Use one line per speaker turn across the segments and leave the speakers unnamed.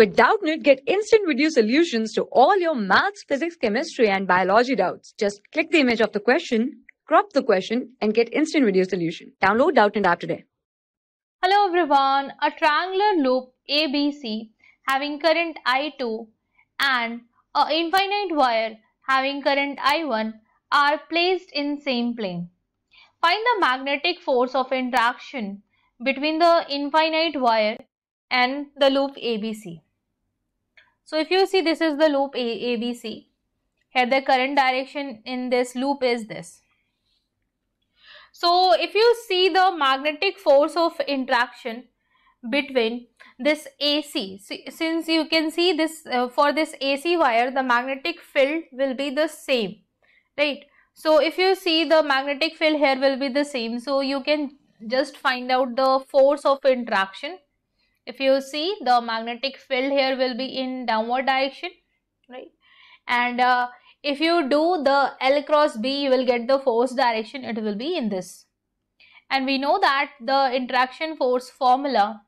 With Doubtnit, get instant video solutions to all your maths, physics, chemistry, and biology doubts. Just click the image of the question, crop the question, and get instant video solution. Download Doubtnit app today. Hello everyone. A triangular loop ABC having current I2 and a infinite wire having current I1 are placed in same plane. Find the magnetic force of interaction between the infinite wire and the loop ABC. So if you see this is the loop A A B C. ABC. Here the current direction in this loop is this. So if you see the magnetic force of interaction between this AC, since you can see this uh, for this AC wire, the magnetic field will be the same, right? So if you see the magnetic field here will be the same. So you can just find out the force of interaction if you see the magnetic field here will be in downward direction, right? And uh, if you do the L cross B, you will get the force direction. It will be in this. And we know that the interaction force formula,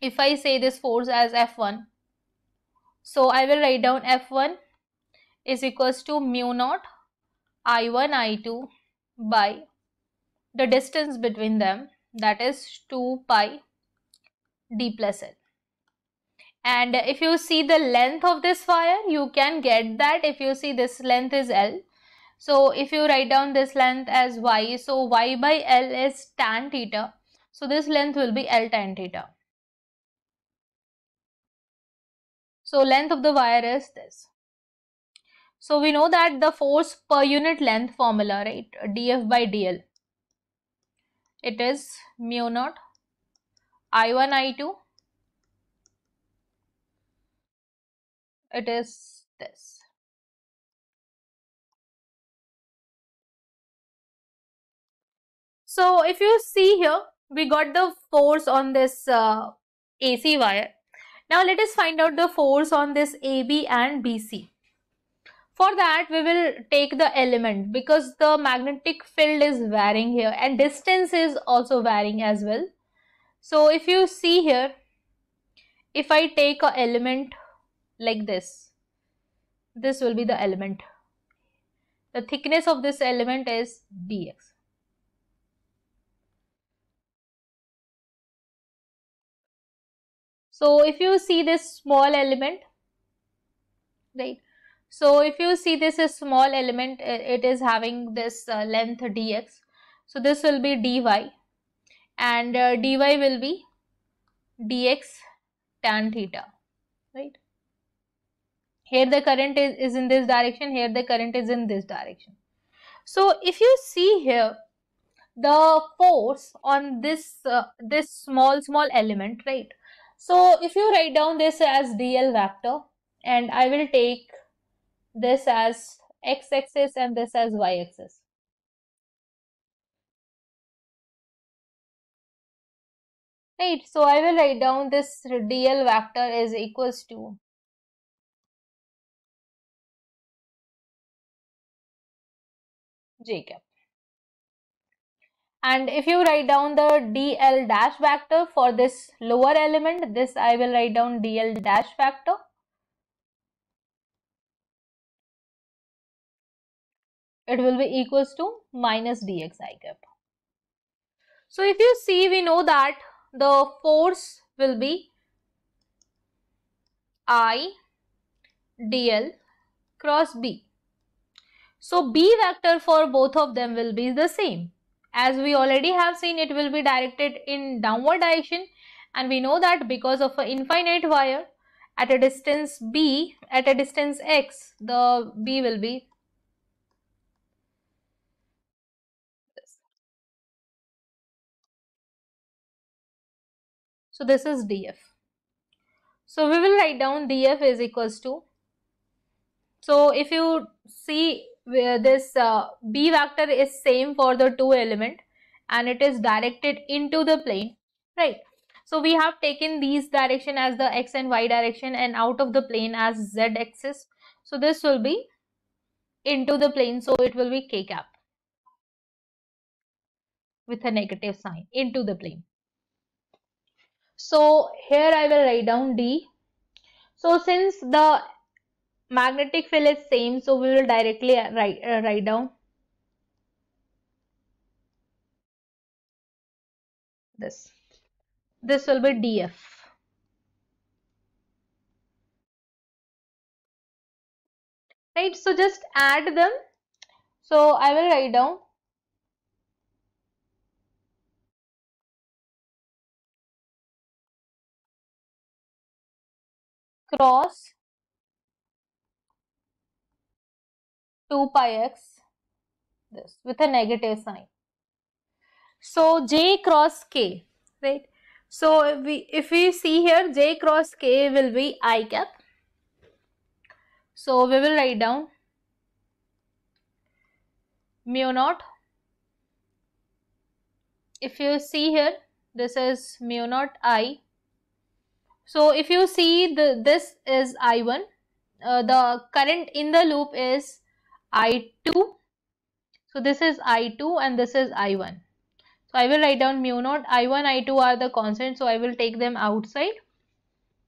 if I say this force as F1, so I will write down F1 is equals to mu naught I1 I2 by the distance between them that is 2 pi D plus L. And if you see the length of this wire, you can get that if you see this length is L. So if you write down this length as Y, so Y by L is tan theta. So this length will be L tan theta. So length of the wire is this. So we know that the force per unit length formula, right, dF by dL. It is mu naught I1, I2. It is this. So if you see here, we got the force on this uh, AC wire. Now let us find out the force on this AB and BC. For that, we will take the element because the magnetic field is varying here and distance is also varying as well. So if you see here, if I take a element like this, this will be the element. The thickness of this element is dx. So if you see this small element, right? So if you see this is small element, it is having this uh, length dx. So this will be dy and uh, dy will be dx tan theta right here the current is, is in this direction here the current is in this direction so if you see here the force on this uh, this small small element right so if you write down this as dl vector and i will take this as x axis and this as y axis right so i will write down this dl vector is equals to j cap and if you write down the dl dash vector for this lower element this i will write down dl dash vector it will be equals to minus dx i cap so if you see we know that the force will be I DL cross B. So B vector for both of them will be the same. As we already have seen it will be directed in downward direction and we know that because of an infinite wire at a distance B at a distance X the B will be So this is df. So we will write down df is equals to. So if you see where this uh, b vector is same for the two element and it is directed into the plane, right? So we have taken these direction as the x and y direction and out of the plane as z axis. So this will be into the plane. So it will be k cap with a negative sign into the plane. So here I will write down D. So since the magnetic field is same, so we will directly write, uh, write down this. This will be DF. Right, so just add them. So I will write down cross 2 pi x this with a negative sign. So j cross k, right? So if we if we see here j cross k will be i cap. So we will write down mu naught. If you see here, this is mu naught i so if you see the this is I1, uh, the current in the loop is I2. So this is I2 and this is I1. So I will write down mu naught, I1, I2 are the constants. So I will take them outside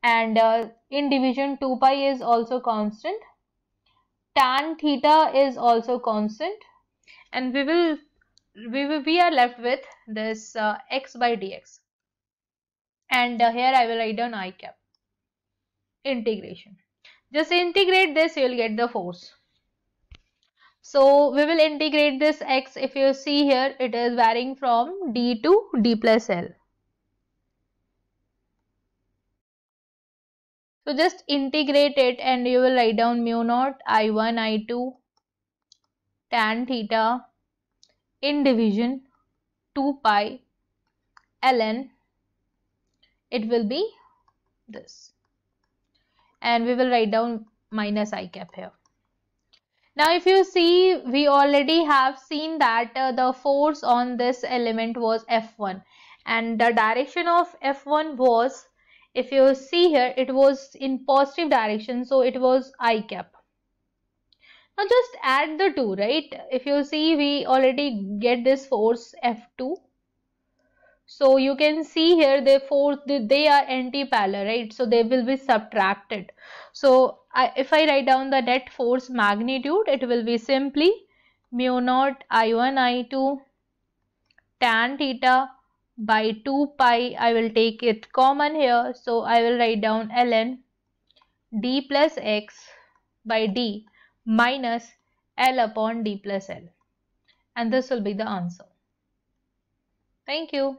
and uh, in division 2 pi is also constant. Tan theta is also constant and we will we, will, we are left with this uh, x by dx and uh, here I will write down I cap integration just integrate this you will get the force so we will integrate this x if you see here it is varying from d to d plus l so just integrate it and you will write down mu naught i1 i2 tan theta in division 2 pi ln it will be this and we will write down minus i cap here. Now if you see we already have seen that uh, the force on this element was F1 and the direction of F1 was if you see here it was in positive direction so it was i cap. Now just add the two right if you see we already get this force F2 so you can see here therefore they are anti-parallel right so they will be subtracted so I, if i write down the net force magnitude it will be simply mu naught i1 i2 tan theta by 2 pi i will take it common here so i will write down ln d plus x by d minus l upon d plus l and this will be the answer thank you